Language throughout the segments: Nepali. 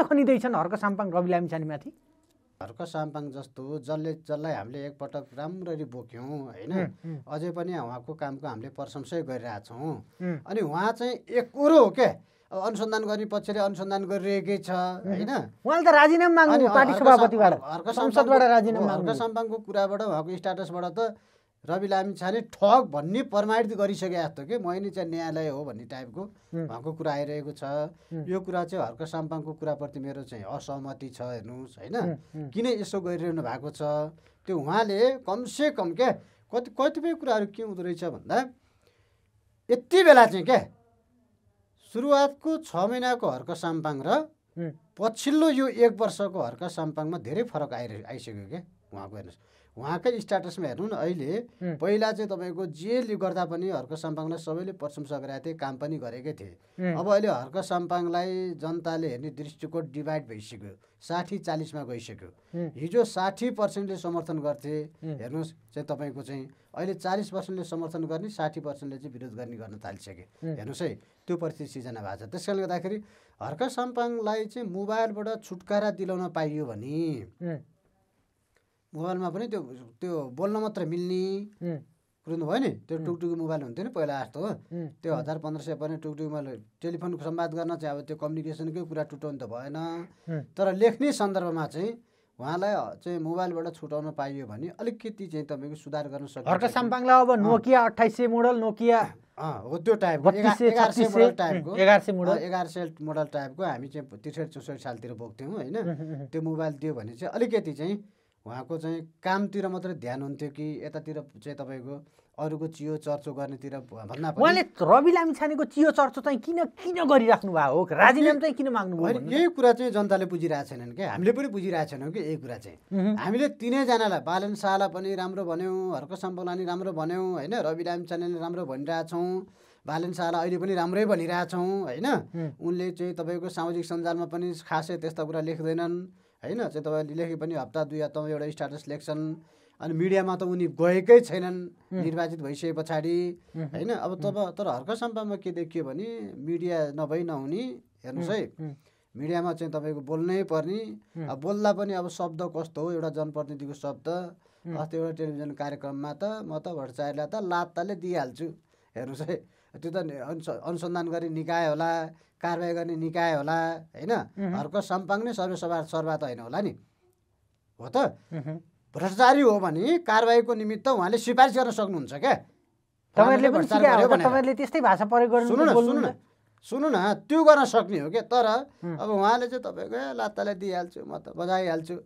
किन खनिँदैछन् हर्क साम्पाङ रवि माथि हर्क साम्पाङ जस्तो जसले जसलाई हामीले एकपटक राम्ररी बोक्यौँ होइन अझै पनि उहाँको कामको हामीले प्रशंसै गरिरहेछौँ अनि उहाँ चाहिँ कुरो हो क्या अनुसन्धान गर्ने पक्षले अनुसन्धान गरिरहेकै छ होइन उहाँले त राजीनामा माग्नु पार्टी सभापतिबाट संसदबाट राजीनामा हर्क साम्पाङको कुराबाट उहाँको स्टाटसबाट त रवि लामिछाने ठग भन्ने प्रमाणित गरिसके जस्तो कि मैले चाहिँ न्यायालय हो भन्ने टाइपको भएको कुरा आइरहेको छ यो कुरा चाहिँ हर्क साम्पाङको कुराप्रति मेरो चाहिँ असहमति छ हेर्नुहोस् होइन किन यसो गरिरहनु भएको छ त्यो उहाँले कमसे कम क्या कति कतिपय कुराहरू के हुँदो रहेछ भन्दा यति बेला चाहिँ क्या सुरुवातको छ महिनाको हर्क साम्पाङ र पछिल्लो यो एक वर्षको हर्क साम्पाङमा धेरै फरक आइ आइसक्यो क्या उहाँको हेर्नुहोस् उहाँकै स्ट्याटसमा हेर्नु न अहिले पहिला चाहिँ तपाईँको जेले गर्दा पनि हर्क साम्पाङलाई सबैले प्रशंसा गराएको थिए काम पनि गरेकै थिए अब अहिले हर्क साम्पाङलाई जनताले हेर्ने दृष्टिकोण डिभाइड भइसक्यो साठी चालिसमा गइसक्यो हिजो साठी पर्सेन्टले समर्थन गर्थे हेर्नुहोस् चाहिँ तपाईँको चाहिँ अहिले चालिस पर्सेन्टले समर्थन गर्ने साठी पर्सेन्टले चाहिँ विरोध गर्ने गर्न थालिसके हेर्नुहोस् है त्यो परिस्थिति सिर्जना भएको छ त्यस कारणले गर्दाखेरि हर्क साम्पाङलाई चाहिँ मोबाइलबाट छुटकारा दिलाउन पाइयो भने मोबाइलमा पनि त्यो त्यो बोल्न मात्र मिल्ने बुझ्नु भयो नि त्यो टुकटुकी मोबाइल हुन्थ्यो नि पहिला जस्तो हो त्यो हजार पन्ध्र सय पनि मोबाइल टेलिफोन सम्वाद गर्न चाहिँ अब त्यो कम्युनिकेसनकै कुरा टुटाउनु त भएन तर लेख्ने सन्दर्भमा चाहिँ उहाँलाई चाहिँ मोबाइलबाट छुटाउन पाइयो भने अलिकति चाहिँ तपाईँको सुधार गर्न सक्छ अब नोकिया अठाइस सय मोडल नोकिया हो त्यो टाइप एघार सय मोडल टाइपको एघार सय मोडल एघार सय मोडल टाइपको हामी चाहिँ त्रिसठी चौसठी सालतिर बोक्थ्यौँ होइन त्यो मोबाइल दियो भने चाहिँ अलिकति चाहिँ उहाँको चाहिँ कामतिर मात्रै ध्यान हुन्थ्यो कि यतातिर चाहिँ तपाईँको अरूको चियो चर्चो गर्नेतिर भन्दा उहाँले रवि लामिछानेको चियो चर्चो चाहिँ किन किन गरिराख्नु भएको हो राजीनामा चाहिँ किन माग्नु भयो यही कुरा चाहिँ जनताले बुझिरहेको छैनन् कि हामीले पनि बुझिरहेको छैनौँ कि यही कुरा चाहिँ हामीले तिनैजनालाई बालन शाहलाई पनि राम्रो भन्यौँ हर्क सम्पलानी राम्रो भन्यौँ होइन रवि लामिछानेले राम्रो भनिरहेछौँ बालन शाहलाई अहिले पनि राम्रै भनिरहेछौँ होइन उनले चाहिँ तपाईँको सामाजिक सञ्जालमा पनि खासै त्यस्ता कुरा लेख्दैनन् होइन चाहिँ तपाईँले लेखे पनि हप्ता दुई हप्तामा एउटा स्टाटस लेख्छन् अनि मिडियामा त उनी गएकै छैनन् निर्वाचित भइसके पछाडि होइन अब तब तर हर्क सम्पामा के देखियो भने मिडिया नभई नहुने हेर्नुहोस् है मिडियामा चाहिँ तपाईँको बोल्नै पर्ने अब बोल्दा पनि अब शब्द कस्तो हो एउटा जनप्रतिनिधिको शब्द अस्ति एउटा टेलिभिजन कार्यक्रममा त म त भट्टाचार्यलाई त लात्ताले दिइहाल्छु हेर्नुहोस् है त्यो त अनुसन्धान गरी निकाय होला कारवाही गर्ने निकाय होला होइन अर्को सम्पाङ नै सर्वसभा सर्वा त होइन होला नि हो त भ्रष्टाचारी हो भने कारवाहीको निमित्त उहाँले सिफारिस गर्न सक्नुहुन्छ क्या सुन सुन्नु न सुन्नु न त्यो गर्न सक्ने हो क्या तर अब उहाँले चाहिँ तपाईँको लात्तालाई दिइहाल्छु म त बजाइहाल्छु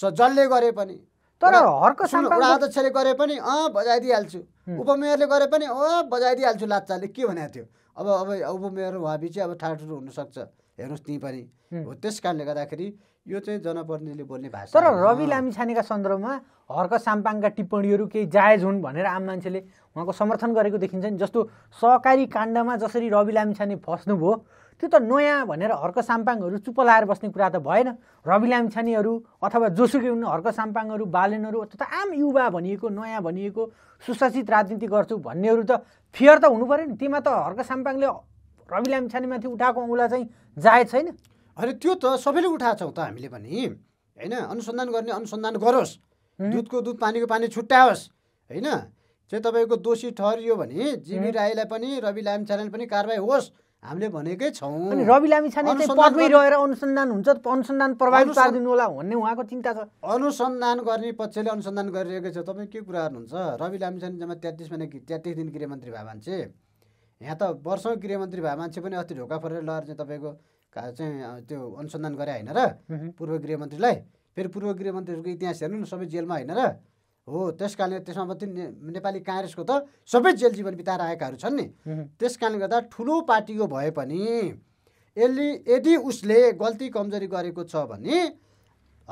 स जसले गरे पनि तर हर्को अध्यक्षले गरे पनि अँ बजाइदिइहाल्छु उपमेयरले गरे पनि अँ बजाइदिइहाल्छु लात्ताले के भनेको थियो अब अब अब मेरो उहाँबी चाहिँ अब ठुलो हुनसक्छ हेर्नुहोस् त्यहीँ पनि हो त्यस कारणले गर्दाखेरि यो चाहिँ जनप्रतिनिधिले बोल्ने भाषा तर रवि लामी छानेका सन्दर्भमा हर्क साम्पाङका टिप्पणीहरू केही जायज हुन् भनेर आम मान्छेले उहाँको समर्थन गरेको देखिन्छ नि जस्तो सहकारी काण्डमा जसरी रवि लामी छाने फस्नुभयो त्यो त नयाँ भनेर हर्क साम्पाङहरू चुप लाएर बस्ने कुरा त भएन रवि लामछानीहरू अथवा जोसुकै हुनु हर्क साम्पाङहरू बालेनहरू तथा आम युवा भनिएको नयाँ भनिएको सुशासित राजनीति गर्छु भन्नेहरू त फियर त हुनु पऱ्यो नि तीमा त हर्क साम्पाङले रवि लामछानीमाथि उठाएको औँला चाहिँ जायज छैन होइन त्यो त सबैले उठाएको त हामीले पनि होइन अनुसन्धान गर्ने अनुसन्धान गरोस् दुधको दुध पानीको पानी छुट्याओस् होइन चाहिँ तपाईँको दोषी ठहरियो भने जिमी राईलाई पनि रवि लामिछानेलाई पनि कारवाही होस् हामीले भनेकै छौँ अनि रवि लामी चाहिँ पदमै रहेर अनुसन्धान हुन्छ अनुसन्धान प्रभावित पारिदिनु होला भन्ने उहाँको चिन्ता छ अनुसन्धान गर्ने पक्षले अनुसन्धान गरिरहेको छ तपाईँ के कुरा गर्नुहुन्छ रवि लामी जम्मा तेत्तिस महिना तेत्तिस दिन गृहमन्त्री भए मान्छे यहाँ त वर्षौँ गृहमन्त्री भए मान्छे पनि अस्ति ढोका फरेर लगाएर चाहिँ तपाईँको चाहिँ त्यो अनुसन्धान गरे होइन र पूर्व गृहमन्त्रीलाई फेरि पूर्व गृहमन्त्रीहरूको इतिहास हेर्नु न सबै जेलमा होइन र हो त्यस कारणले त्यसमा मात्रै नेपाली काङ्ग्रेसको त सबै जेल जीवन बिताएर आएकाहरू छन् नि त्यस कारणले गर्दा ठुलो पार्टीको भए पनि यसले यदि उसले गल्ती कमजोरी गरेको छ भने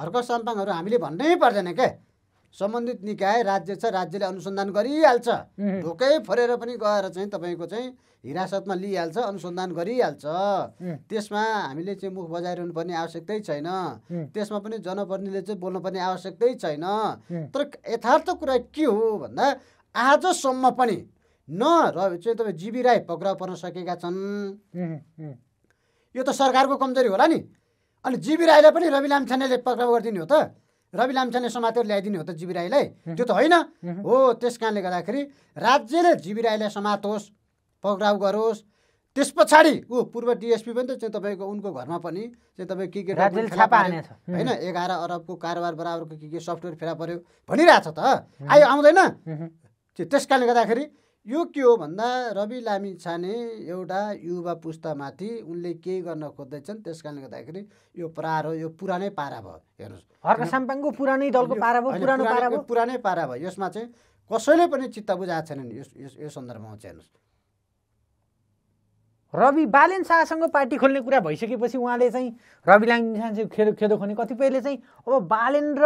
हर्क साम्पाङहरू हामीले भन्नै पर्दैन क्या सम्बन्धित निकाय राज्य छ राज्यले अनुसन्धान गरिहाल्छ ढोकै फरेर पनि गएर चाहिँ तपाईँको चाहिँ हिरासतमा लिइहाल्छ अनुसन्धान गरिहाल्छ त्यसमा हामीले चाहिँ मुख बजाइरहनु पर्ने आवश्यकतै छैन त्यसमा पनि जनप्रतिनिधिले चाहिँ बोल्नुपर्ने आवश्यकतै छैन तर यथार्थ कुरा के हो भन्दा आजसम्म पनि न र चाहिँ तपाईँ जिबी राई पक्राउ पर्न सकेका छन् यो त सरकारको कमजोरी होला नि अनि जिबी राईलाई पनि रवि लामछानेले पक्राउ गरिदिने हो त रवि लाम्छाने समातेर ल्याइदिने हो त जीवी राईलाई त्यो त होइन हो त्यस कारणले गर्दाखेरि राज्यले जीवी राईलाई समातोस् पक्राउ गरोस् त्यस पछाडि ऊ पूर्व डिएसपी पनि त चाहिँ तपाईँको उनको घरमा पनि चाहिँ तपाईँ के के होइन एघार अरबको कारोबार बराबरको के के सफ्टवेयर फेला पऱ्यो भनिरहेछ त आयो आउँदैन त्यस कारणले गर्दाखेरि यो के हो भन्दा रवि लामी छाने एउटा युवा पुस्तामाथि उनले केही गर्न खोज्दैछन् त्यस कारणले गर्दाखेरि यो प्रार हो यो पुरानै पारा भयो हेर्नुहोस् पुरानै दलको पारा भयो पुरानो पारा भयो पुरानै पारा भयो यसमा चाहिँ कसैले पनि चित्त बुझाएको छैनन् यो सन्दर्भमा चाहिँ हेर्नुहोस् रवि बालेन शाहसँग पार्टी खोल्ने कुरा भइसकेपछि उहाँले चाहिँ रवि लामिछाने खेदो खेदो खोल्ने कतिपयले चाहिँ अब बालेन र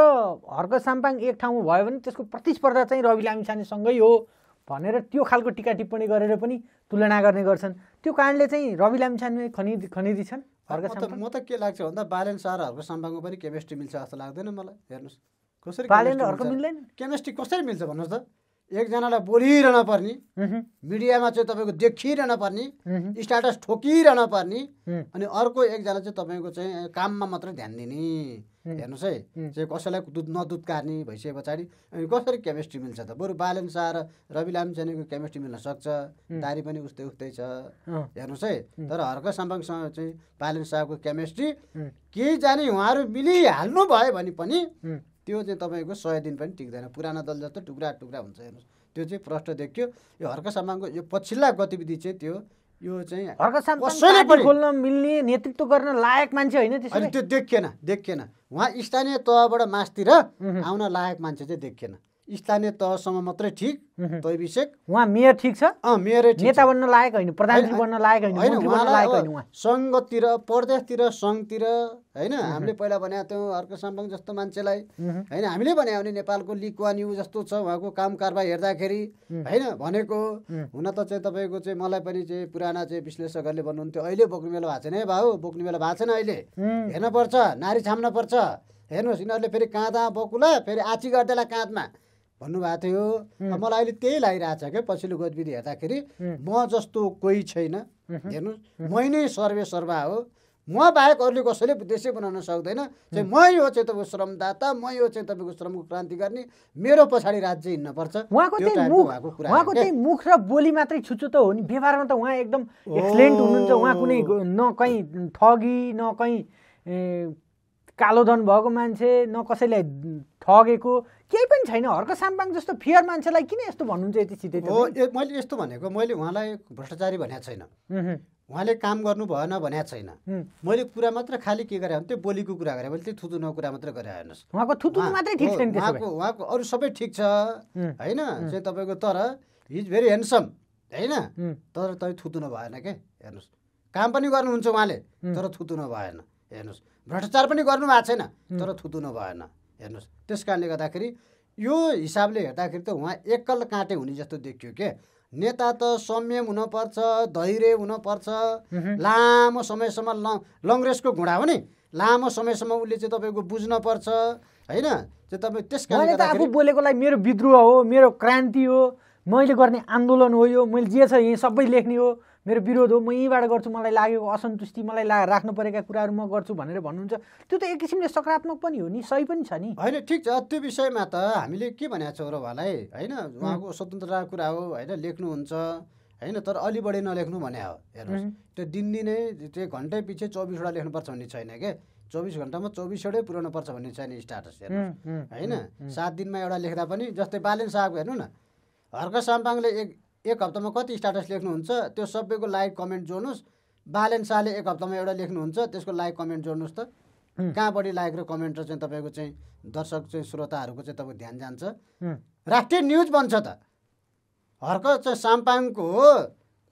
हर्क साम्पाङ एक ठाउँमा भयो भने त्यसको प्रतिस्पर्धा चाहिँ रवि लामिछानेसँगै हो भनेर त्यो खालको टिका टिप्पणी गरेर पनि तुलना गर्ने गर्छन् त्यो कारणले चाहिँ रवि लामिछाने खनि खनिदी छन् हर्क म त के लाग्छ भन्दा बालेन शाह र हर्क साम्पाङको पनि केमिस्ट्री मिल्छ जस्तो लाग्दैन मलाई हेर्नुहोस् कसरी बालेन र हर्क मिल्दैन केमिस्ट्री कसरी मिल्छ भन्नुहोस् त एकजनालाई बोलिरहन पर्ने मिडियामा चाहिँ तपाईँको देखिरहन पर्ने स्ट्याटस ठोकिरहन पर्ने अनि अर्को एकजना चाहिँ तपाईँको चाहिँ काममा मात्रै ध्यान दिने हेर्नुहोस् है चाहिँ कसैलाई दुध नदुध कार्ने भइसके पछाडि अनि कसरी केमिस्ट्री मिल्छ त बरु बालन शाह र रवि लामछानेको केमिस्ट्री मिल्न सक्छ दारी पनि उस्तै उस्तै छ हेर्नुहोस् है तर हर्क साम्पाङसँग चाहिँ बालन शाहको केमिस्ट्री केही जाने उहाँहरू मिलिहाल्नु भयो भने पनि त्यो चाहिँ तपाईँको सय दिन पनि टिक्दैन पुरानो दल जस्तो टुक्रा टुक्रा हुन्छ हेर्नुहोस् त्यो चाहिँ प्रष्ट देखियो यो हर्क सामानको यो पछिल्ला गतिविधि चाहिँ त्यो यो चाहिँ हर्क खोल्न मिल्ने नेतृत्व गर्न लायक मान्छे होइन अनि त्यो देखिएन देखिएन उहाँ स्थानीय तहबाट मासतिर आउन लायक मान्छे चाहिँ देखिएन स्थानीय तहसम्म मात्रै ठिक तैबिसेक उहाँ मेयर ठिक छ मेयरै नेता बन्न लायक होइन प्रधानमन्त्री बन्न लायक होइन सङ्घतिर प्रदेशतिर सङ्घतिर होइन हामीले पहिला भनेको थियौँ अर्को साम्बाङ जस्तो मान्छेलाई होइन हामीले भन्यो भने नेपालको लिक्वा यु जस्तो छ उहाँको काम कारबाही हेर्दाखेरि होइन भनेको हुन त चाहिँ तपाईँको चाहिँ मलाई पनि चाहिँ पुराना चाहिँ विश्लेषकहरूले भन्नुहुन्थ्यो अहिले बोक्ने बेला भएको छैन है भाउ बोक्ने बेला भएको छैन अहिले हेर्नुपर्छ नारी छाम्न पर्छ हेर्नुहोस् यिनीहरूले फेरि काँधा बोकुला फेरि आची गर्दैला काँधमा भन्नुभएको थियो मलाई अहिले त्यही लागिरहेको छ क्या पछिल्लो गतिविधि हेर्दाखेरि म जस्तो कोही छैन हेर्नुहोस् मै नै सर्वे सर्वा हो म बाहेक अरूले कसैले देशै बनाउन सक्दैन चाहिँ म यो चाहिँ तपाईँको श्रमदाता म यो चाहिँ तपाईँको श्रमको क्रान्ति गर्ने मेरो पछाडि राज्य हिँड्नुपर्छ उहाँको उहाँको चाहिँ मुख र बोली मात्रै छुच्चो त हो नि व्यवहारमा त उहाँ एकदम एक्सलेन्ट हुनुहुन्छ उहाँ कुनै न कहीँ ठगी न कहीँ कालोधन भएको मान्छे न कसैलाई ठगेको केही पनि छैन हर्क साम्पाङ जस्तो फियर मान्छेलाई किन यस्तो भन्नुहुन्छ यति छिटै मैले यस्तो भनेको मैले उहाँलाई भ्रष्टाचारी भनेको छैन उहाँले काम गर्नु भएन भने छैन मैले कुरा मात्र खालि के गरेँ भने त्यो बोलीको कुरा गरेँ मैले त्यो न कुरा मात्र गरेँ हेर्नुहोस् उहाँको मात्रै छैन उहाँको उहाँको अरू सबै ठिक छ होइन चाहिँ तपाईँको तर इज भेरी ह्यान्डसम होइन तर तपाईँ थुतुनु भएन के हेर्नुहोस् काम पनि गर्नुहुन्छ उहाँले तर थुतुनो भएन हेर्नुहोस् भ्रष्टाचार पनि गर्नु भएको छैन तर न भएन हेर्नुहोस् त्यस कारणले गर्दाखेरि यो हिसाबले हेर्दाखेरि त उहाँ एकल काँटे हुने जस्तो देखियो के नेता त संयम हुनपर्छ धैर्य हुनपर्छ लामो समयसम्म ल लङ्ग्रेसको घुँडा हो नि लामो समयसम्म उसले चाहिँ तपाईँको बुझ्नपर्छ होइन त्यो तपाईँ त्यस कारणले त आफू बोलेकोलाई मेरो विद्रोह हो मेरो क्रान्ति हो मैले गर्ने आन्दोलन हो यो मैले जे छ यहीँ सबै लेख्ने हो मेरो विरोध हो म यहीँबाट गर्छु मलाई लागेको असन्तुष्टि मलाई ला राख्नु परेका कुराहरू म गर्छु भनेर भन्नुहुन्छ त्यो त एक किसिमले सकारात्मक पनि हो नि सही पनि छ नि होइन ठिक छ त्यो विषयमा त हामीले के भनेको छौँ र भालाई होइन उहाँको स्वतन्त्रता कुरा हो होइन लेख्नुहुन्छ होइन तर अलि बढी नलेख्नु भने हो हेर्नुहोस् त्यो दिनदिनै त्यो घन्टै पछि चौबिसवटा लेख्नुपर्छ भन्ने छैन क्या चौबिस घन्टामा चौबिसवटै पुऱ्याउनु पर्छ भन्ने छैन स्टाटस हेर्नुहोस् होइन सात दिनमा एउटा लेख्दा पनि जस्तै बालेन साहबको हेर्नु न हर्क साम्पाङले एक एक हप्तामा कति स्ट्याटस लेख्नुहुन्छ त्यो सबैको लाइक कमेन्ट जोड्नुहोस् बालेन शाहले एक हप्तामा एउटा लेख्नुहुन्छ त्यसको लाइक कमेन्ट जोड्नुहोस् त कहाँ बढी लाइक र कमेन्ट र चाहिँ तपाईँको चाहिँ दर्शक चाहिँ श्रोताहरूको चाहिँ तपाईँको ध्यान जान्छ राष्ट्रिय न्युज बन्छ त हर्क चाहिँ साम्पाङको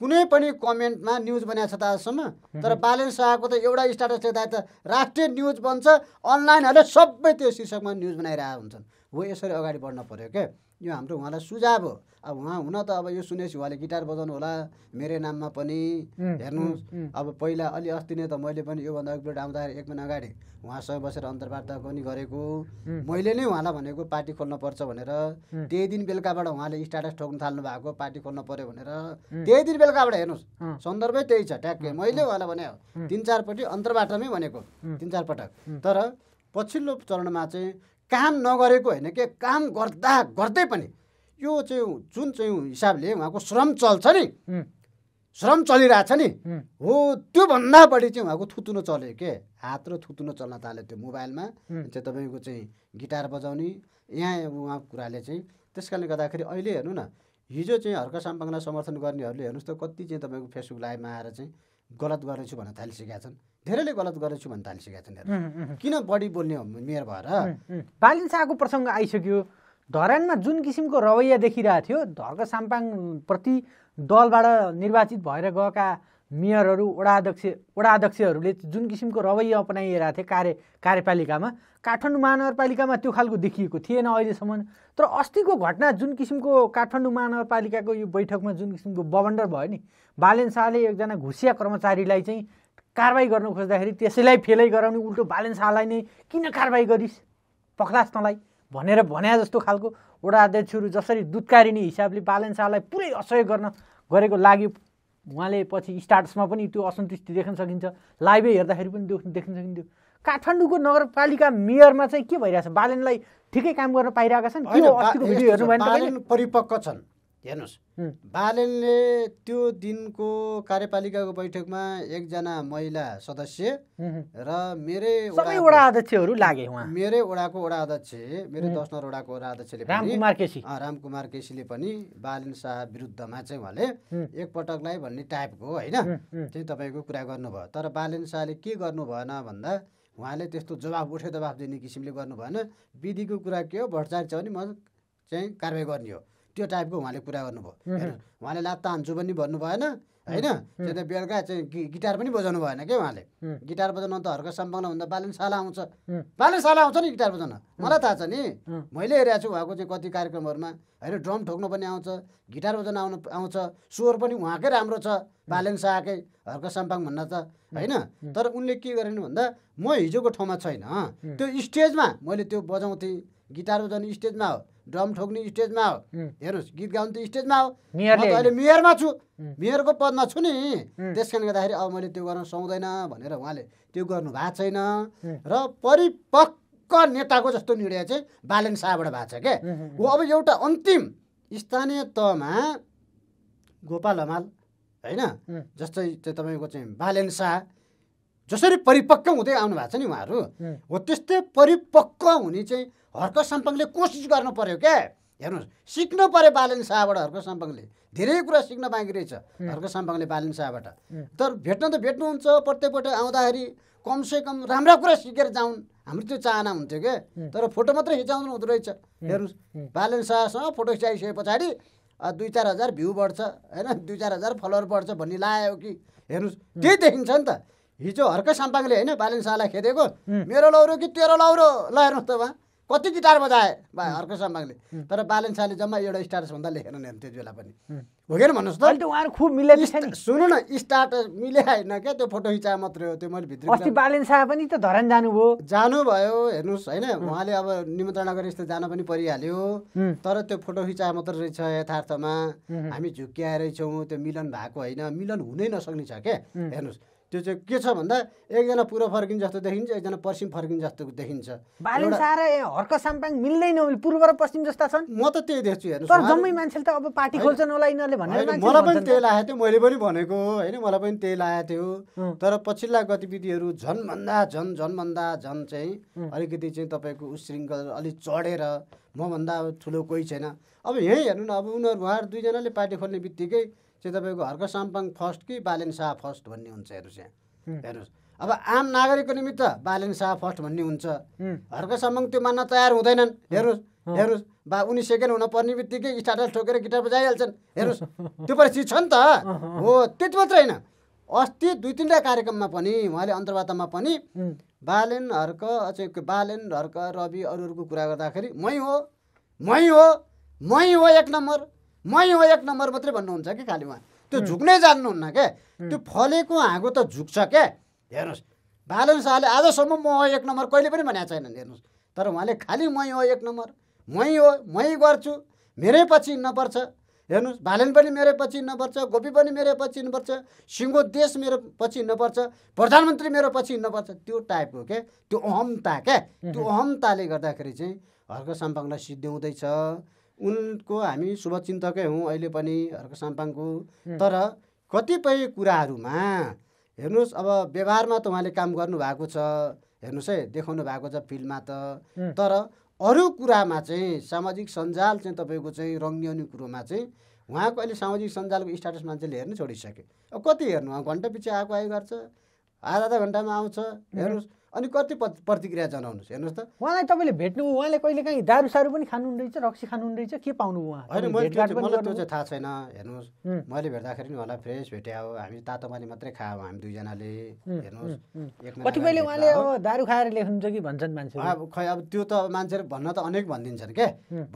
कुनै पनि कमेन्टमा न्युज बनाएको छ त आजसम्म तर बालन शाहको त एउटा स्ट्याटस लेख्दा त राष्ट्रिय न्युज बन्छ अनलाइनहरूले सबै त्यो शीर्षकमा न्युज बनाइरहेका हुन्छन् हो यसरी अगाडि बढ्न पऱ्यो क्या यो हाम्रो उहाँलाई सुझाव हो अब उहाँ हुन त अब यो सुनेपछि उहाँले गिटार बजाउनु होला मेरै नाममा पनि हेर्नुहोस् अब पहिला अलि अस्ति नै त मैले पनि योभन्दा एकपल्ट आउँदाखेरि एक महिना अगाडि उहाँसँग बसेर अन्तर्वार्ता पनि गरेको मैले नै उहाँलाई भनेको पार्टी खोल्न पर्छ भनेर त्यही दिन बेलुकाबाट उहाँले स्टाटस ठोक्नु थाल्नु भएको पार्टी खोल्न पऱ्यो भनेर त्यही दिन बेलुकाबाट हेर्नुहोस् सन्दर्भै त्यही छ ट्याक्कै मैले उहाँलाई भने तिन चारपट्टि अन्तर्वार्तामै भनेको तिन चारपटक तर पछिल्लो चरणमा चाहिँ काम नगरेको होइन के काम गर्दा गर्दै पनि यो चाहिँ जुन चाहिँ हिसाबले उहाँको श्रम चल्छ नि श्रम चलिरहेछ नि हो त्योभन्दा बढी चाहिँ उहाँको थुतुनो चल्यो के हात र थुतुनो चल्न थाल्यो त्यो मोबाइलमा चाहिँ तपाईँको चाहिँ गिटार बजाउने यहाँ उहाँको कुराले चाहिँ त्यस कारणले गर्दाखेरि अहिले हेर्नु न हिजो चाहिँ हर्क साम्पाङलाई समर्थन गर्नेहरूले हेर्नुहोस् त कति चाहिँ तपाईँको फेसबुक लाइभमा आएर चाहिँ गलत गर्नेछु भन्न थालिसकेका छन् धेरैले गलत गरेछु भन्न थालिसकेका छन् किन बढी बोल्ने मेयर भएर पालिन शाहको प्रसङ्ग आइसक्यो धरानमा जुन किसिमको रवैया देखिरहेको थियो धर्क साम्पाङप्रति दलबाट निर्वाचित भएर गएका मेयरहरू वडा वडाध्यक्षहरूले जुन किसिमको रवैया अपनाइरहेको थिए कार्य कार्यपालिकामा काठमाडौँ महानगरपालिकामा त्यो खालको देखिएको थिएन अहिलेसम्म तर अस्तिको घटना जुन किसिमको काठमाडौँ महानगरपालिकाको यो बैठकमा जुन किसिमको बवन्डर भयो नि बालेन शाहले एकजना घुसिया कर्मचारीलाई चाहिँ कारवाही गर्न खोज्दाखेरि त्यसैलाई फेलै गराउने उल्टो बालेन्सालाई नै किन कारवाही गरिस् पखलास् तँलाई भनेर भने जस्तो खालको वडा अध्यक्षहरू जसरी दुत्कारिने हिसाबले शाहलाई पुरै असहयोग गर्न गरेको लागि उहाँले पछि स्टाटसमा पनि त्यो असन्तुष्टि देख्न सकिन्छ लाइभै हेर्दाखेरि पनि देख्न देख्न सकिन्थ्यो काठमाडौँको नगरपालिका मेयरमा चाहिँ के भइरहेछ बालेनलाई ठिकै काम गर्न पाइरहेका छन् परिपक्व छन् हेर्नुहोस् बालनले त्यो दिनको कार्यपालिकाको बैठकमा एकजना महिला सदस्य र मेरै वडा अध्यक्षहरू लागे उहाँ मेरै वडाको वडा अध्यक्ष मेरो दसनर वडाको वडा अध्यक्षले रामकुमार केसी रामकुमार केसीले पनि बालन शाह विरुद्धमा चाहिँ उहाँले एकपटकलाई भन्ने टाइपको होइन चाहिँ तपाईँको कुरा गर्नुभयो तर बालन शाहले के गर्नु भएन भन्दा उहाँले त्यस्तो जवाब उठे दबाब दिने किसिमले गर्नु भएन विधिको कुरा के हो भट्टाचार्य छ भने म चाहिँ कारवाही गर्ने हो त्यो टाइपको उहाँले कुरा गर्नुभयो उहाँले लात तान्छु पनि भन्नु भएन होइन त्यो बेलुका चाहिँ गिटार पनि बजाउनु भएन क्या उहाँले गिटार बजाउनु त हर्क सम्पन्न बालन साला आउँछ बालनशाला साला आउँछ नि गिटार बजाउन मलाई थाहा छ नि मैले हेरेको छु उहाँको चाहिँ कति कार्यक्रमहरूमा होइन ड्रम ठोक्नु पनि आउँछ गिटार बजाउन आउनु आउँछ स्वर पनि उहाँकै राम्रो छ बालनशाहकै हर्क सम्पाङ भन्न त होइन तर उनले के गरेन भन्दा म हिजोको ठाउँमा छैन त्यो स्टेजमा मैले त्यो बजाउँथेँ गिटार बजाउने स्टेजमा हो ड्रम ठोक्ने स्टेजमा हो हेर्नुहोस् गीत गाउनु त स्टेजमा हो म त अहिले मेयरमा छु मेयरको पदमा छु नि त्यस कारणले गर्दाखेरि अब मैले त्यो गर्न सुहाउँदैन भनेर उहाँले त्यो गर्नु भएको छैन र परिपक्व नेताको जस्तो निर्णय चाहिँ बालन शाहबाट भएको छ क्या ऊ अब एउटा अन्तिम स्थानीय तहमा गोपाल हमाल होइन जस्तै चाहिँ तपाईँको चाहिँ बालन शाह जसरी परिपक्व हुँदै आउनु भएको छ नि उहाँहरू हो त्यस्तै परिपक्व हुने चाहिँ हर्क सम्पङले कोसिस गर्नु पऱ्यो क्या हेर्नुहोस् सिक्नु पऱ्यो बालन शाहबाट हर्क सम्पङले धेरै कुरा सिक्न बाँकी रहेछ हर्क सम्पङले बालन शाहबाट तर भेट्न त भेट्नुहुन्छ प्रत्येकपल्ट आउँदाखेरि कमसेकम राम्रा कुरा सिकेर जाउन् हाम्रो त्यो चाहना हुन्थ्यो क्या तर फोटो मात्रै खिचाउनु हुँदो रहेछ हेर्नुहोस् बालन शाहसँग फोटो खिचाइसके पछाडि दुई चार हजार भ्यू बढ्छ होइन दुई चार हजार फलोवर बढ्छ भन्ने लायो कि हेर्नुहोस् त्यही देखिन्छ नि त हिजो हर्क साम्पाङले होइन बालन शाहलाई खेदेको मेरो लौरो कि तेरो लौरो ल हेर्नुहोस् त उहाँ कति गिटार बजाए बा अर्को सम्भागले तर बालन शाहले जम्मा एउटा स्टार्स भन्दा लेखेर नि त्यति बेला पनि हो कि भन्नुहोस् त उहाँहरू खुब मिले सुन्नु न स्टार्ट मिले होइन क्या त्यो फोटो खिचा मात्रै हो त्यो मैले भित्र अस्ति बालन पनि त धरान जानुभयो जानुभयो हेर्नुहोस् होइन उहाँले अब निमन्त्रणा गरेर यस्तो जान पनि परिहाल्यो तर त्यो फोटो खिचा मात्र रहेछ यथार्थमा हामी झुक्क्याएरै छौँ त्यो मिलन भएको होइन मिलन हुनै नसक्ने छ क्या हेर्नुहोस् त्यो चाहिँ के छ भन्दा एकजना पुरो फर्किने जस्तो देखिन्छ एकजना पश्चिम फर्किने जस्तो देखिन्छ हर्क साम्पाङ मिल्दैन पूर्व र पश्चिम जस्ता छन् म त त्यही देख्छु हेर्नु जम्मै मान्छेले त अब पार्टी खोल्छन् होला यिनीहरूले भनेर मलाई पनि त्यही लागेको थियो मैले पनि भनेको होइन मलाई पनि त्यही लागेको थियो तर पछिल्ला गतिविधिहरू झनभन्दा झन् झनभन्दा झन् चाहिँ अलिकति चाहिँ तपाईँको उश्रृङ्खल अलिक चढेर मभन्दा ठुलो कोही छैन अब यहीँ हेर्नु न अब उनीहरू उहाँहरू दुईजनाले पार्टी खोल्ने बित्तिकै चाहिँ तपाईँको हर्क साम्पाङ फर्स्ट कि बालेन शाह फर्स्ट भन्ने हुन्छ हेर्नुहोस् यहाँ हेर्नुहोस् अब आम नागरिकको निमित्त बालेन शाह फर्स्ट भन्ने हुन्छ हर्क साम्पाङ त्यो मान्न तयार हुँदैनन् हेर्नुहोस् हेर्नुहोस् बा उनी सेकेन्ड हुन पर्ने बित्तिकै स्टार्टर ठोकेर गिटार बजाइहाल्छन् हेर्नुहोस् त्यो परिस्थिति छ नि त हो त्यति मात्र होइन अस्ति दुई तिनवटा कार्यक्रममा पनि उहाँले अन्तर्वार्तामा पनि बालेन हर्क अझै बालेन हर्क रवि अरूहरूको कुरा गर्दाखेरि मै हो मै हो मै हो एक नम्बर मै हो एक नम्बर मात्रै भन्नुहुन्छ कि खालि उहाँ त्यो झुक्नै जान्नुहुन्न क्या त्यो फलेको हाँगो त झुक्छ क्या हेर्नुहोस् बालन शाहले आजसम्म म हो एक नम्बर कहिले पनि भनेको छैन हेर्नुहोस् तर उहाँले खालि मै हो एक नम्बर मै हो मै गर्छु मेरै पछि हिँड्नुपर्छ हेर्नुहोस् भालेन पनि मेरै पछि हिँड्नुपर्छ गोपी पनि मेरै पछि हिँड्नुपर्छ सिङ्गो देश मेरो पछि हिँड्नुपर्छ प्रधानमन्त्री मेरो पछि हिँड्नुपर्छ त्यो टाइपको के त्यो अहमता क्या त्यो अहमताले गर्दाखेरि चाहिँ हर्क साम्पाङलाई सिद्ध्याउँदैछ उनको हामी शुभचिन्तकै हौँ अहिले पनि हर्क साम्पाङको तर कतिपय कुराहरूमा हेर्नुहोस् अब व्यवहारमा त उहाँले काम गर्नुभएको छ हेर्नुहोस् है देखाउनु भएको छ फिल्डमा त तर अरू कुरामा चाहिँ सामाजिक सञ्जाल चाहिँ तपाईँको चाहिँ रङ्ग्याउने कुरोमा चाहिँ उहाँको अहिले सामाजिक सञ्जालको स्ट्याटस मान्छेले हेर्नु छोडिसके अब कति हेर्नु घन्टा पछि आएको आयो गर्छ आधा आधा घन्टामा आउँछ हेर्नुहोस् अनि कति प्रतिक्रिया जनाउनुहोस् हेर्नुहोस् त उहाँलाई तपाईँले भेट्नु उहाँले कहिले काहीँ दारू सारू पनि खानु रहेछ रक्सी खानु रहेछ के पाउनु उहाँ होइन मलाई त्यो चाहिँ थाहा छैन हेर्नुहोस् मैले भेट्दाखेरि नि उहाँलाई फ्रेस भेट्या हो हामी तातो पानी मात्रै खायो हामी दुईजनाले हेर्नुहोस् कतिपयले उहाँले अब दारू खाएर लेख्नुहुन्छ कि भन्छन् मान्छे अब खै अब त्यो त मान्छेहरू भन्न त अनेक भनिदिन्छन् के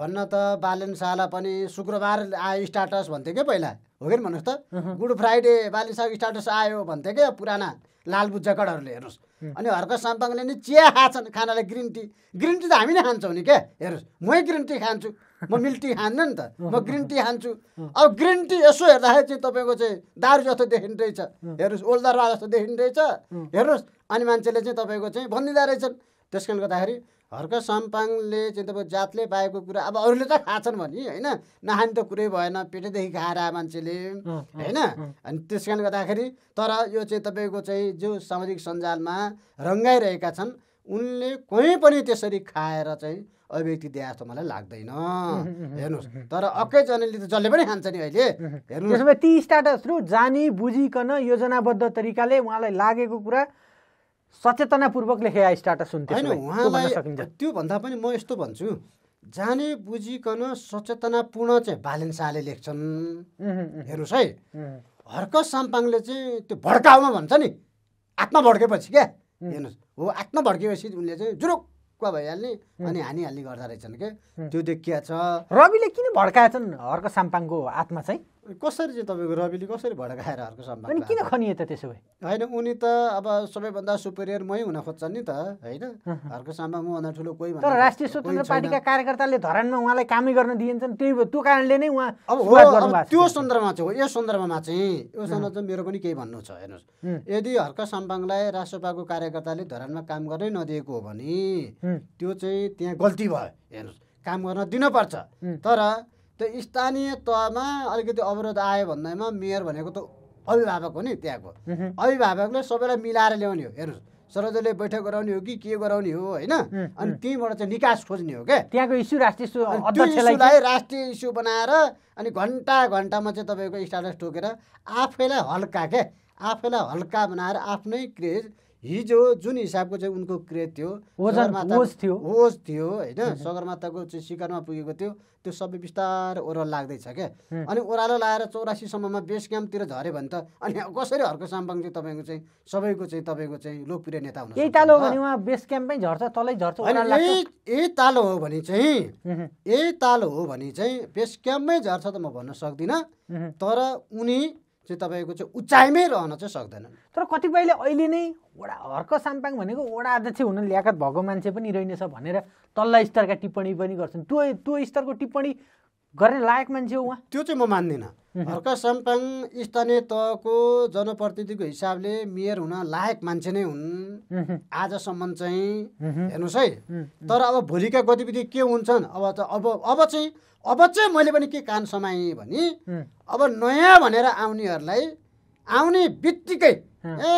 भन्न त बालनशाला पनि शुक्रबार आयो स्टाटस भन्थ्यो क्या पहिला हो कि भन्नुहोस् त गुड फ्राइडे बालेनसाको स्टाटस आयो भन्थ्यो क्या पुराना लाल बुज्जकडहरूले हेर्नुहोस् अनि हर्क साम्पाङले नि चिया खान्छन् खानालाई ग्रिन टी ग्रिन टी त हामी नै खान्छौँ नि क्या हेर्नुहोस् मै ग्रिन टी खान्छु म मिल्क टी खान्न नि त म ग्रिन टी खान्छु अब ग्रिन टी यसो हेर्दाखेरि चाहिँ तपाईँको चाहिँ दारु जस्तो देखिँदो रहेछ हेर्नुहोस् ओल्दा रा जस्तो देखिँदो रहेछ हेर्नुहोस् अनि मान्छेले चाहिँ तपाईँको चाहिँ भनिदिँदो रहेछन् त्यस कारणले गर्दाखेरि हर्क सम्पाङले चाहिँ तपाईँको जातले पाएको कुरा अब अरूले त खान्छन् भने होइन नखाने त कुरै भएन पेटेदेखि खाएर मान्छेले होइन अनि त्यस कारणले गर्दाखेरि तर यो चाहिँ तपाईँको चाहिँ जो सामाजिक सञ्जालमा रङ्गाइरहेका छन् उनले कहीँ पनि त्यसरी खाएर चाहिँ अभिव्यक्ति दिए जस्तो मलाई लाग्दैन हेर्नुहोस् तर अर्कै जनले त जसले पनि खान्छ नि अहिले हेर्नु ती स्टाटसहरू जानी बुझिकन योजनाबद्ध तरिकाले उहाँलाई लागेको कुरा सचेतनापूर्वक लेखेका स्टाटस हुन्थ्यो होइन त्यो भन्दा पनि म यस्तो भन्छु जाने बुझिकन सचेतनापूर्ण चाहिँ भालेन शाहले लेख्छन् हेर्नुहोस् है हर्क साम्पाङले चाहिँ त्यो भड्काउमा भन्छ नि आत्मा भड्केपछि क्या हेर्नुहोस् हो आत्मा भड्केपछि उनले चाहिँ जुरुक्क भइहाल्ने अनि हानिहाल्ने गर्दा रहेछन् क्या त्यो देखिया छ रविले किन भड्काएछन् हर्क साम्पाङको आत्मा चाहिँ कसरी चाहिँ तपाईँको रविले कसरी भड्काएर अर्को सम्मान किन खनिए त त्यसो भए होइन उनी त अब सबैभन्दा सुपेरियर मै हुन खोज्छन् नि त होइन अर्को म मभन्दा ठुलो कोही तर राष्ट्रिय स्वतन्त्र पार्टीका कार्यकर्ताले धरानमा उहाँलाई कामै गर्न दिएन्छन् त्यही त्यो कारणले नै उहाँ अब त्यो सन्दर्भमा चाहिँ यो सन्दर्भमा चाहिँ यो सन्दर्भ चाहिँ मेरो पनि केही भन्नु छ हेर्नुहोस् यदि हर्क साम्बाङलाई राष्ट्रपाको कार्यकर्ताले धरानमा काम गर्नै नदिएको हो भने त्यो चाहिँ त्यहाँ गल्ती भयो हेर्नुहोस् काम गर्न दिनुपर्छ तर त्यो स्थानीय तहमा अलिकति अवरोध आयो भन्दैमा मेयर भनेको त अभिभावक हो नि त्यहाँको अभिभावकले सबैलाई मिलाएर ल्याउने हो हेर्नुहोस् सरोजले बैठक गराउने हो कि के गराउने हो होइन अनि त्यहीँबाट चाहिँ निकास खोज्ने हो क्या त्यहाँको इस्यु राष्ट्रिय इस्युलाई राष्ट्रिय इस्यु बनाएर अनि घन्टा घन्टामा चाहिँ तपाईँको स्टाटस टोकेर आफैलाई हल्का के आफैलाई हल्का बनाएर आफ्नै क्रेज हिजो जुन हिसाबको चाहिँ उनको क्रेज थियो थियो थियो होइन सगरमाथाको चाहिँ शिकारमा पुगेको थियो त्यो सबै बिस्तारै ओह्रालो लाग्दैछ क्या अनि ओह्रालो लगाएर चौरासीसम्ममा बेस क्याम्पतिर झऱ्यो भने त अनि कसरी हर्को साम्पाङ चाहिँ तपाईँको चाहिँ सबैको चाहिँ तपाईँको चाहिँ लोकप्रिय नेता हुनु यही तालो हो भने चाहिँ यही तालो हो भने चाहिँ बेस क्याम्पमै झर्छ त म भन्न सक्दिनँ तर उनी चाहिँ तपाईँको चाहिँ उचाइमै रहन चाहिँ सक्दैनन् तर कतिपयले अहिले नै वडा हर्क साम्पाङ भनेको वडा अध्यक्ष हुन ल्याकत भएको मान्छे पनि रहेनछ भनेर तल्ला स्तरका टिप्पणी पनि गर्छन् त्यो त्यो स्तरको टिप्पणी गर्ने लायक मान्छे हो उहाँ त्यो चाहिँ म मान्दिनँ हर्क सम्पाङ स्थानीय तहको जनप्रतिनिधिको हिसाबले मेयर हुन लायक मान्छे नै हुन् आजसम्म चाहिँ हेर्नुहोस् है तर अब भोलिका गतिविधि के हुन्छन् अब त अब अब चाहिँ अब चाहिँ मैले पनि के कान समाएँ भने अब नयाँ भनेर आउनेहरूलाई आउने बित्तिकै ए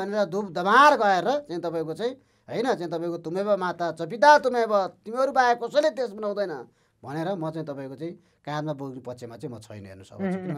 भनेर धुप धमार गएर चाहिँ तपाईँको चाहिँ होइन चाहिँ तपाईँको तुमेब माता चपिता तुमेब तिमीहरू बाहेक कसैले त्यस बनाउँदैन भनेर म चाहिँ तपाईँको चाहिँ काँधमा बोक्ने पक्षमा चाहिँ म छैन हेर्नुहोस् अब किनभने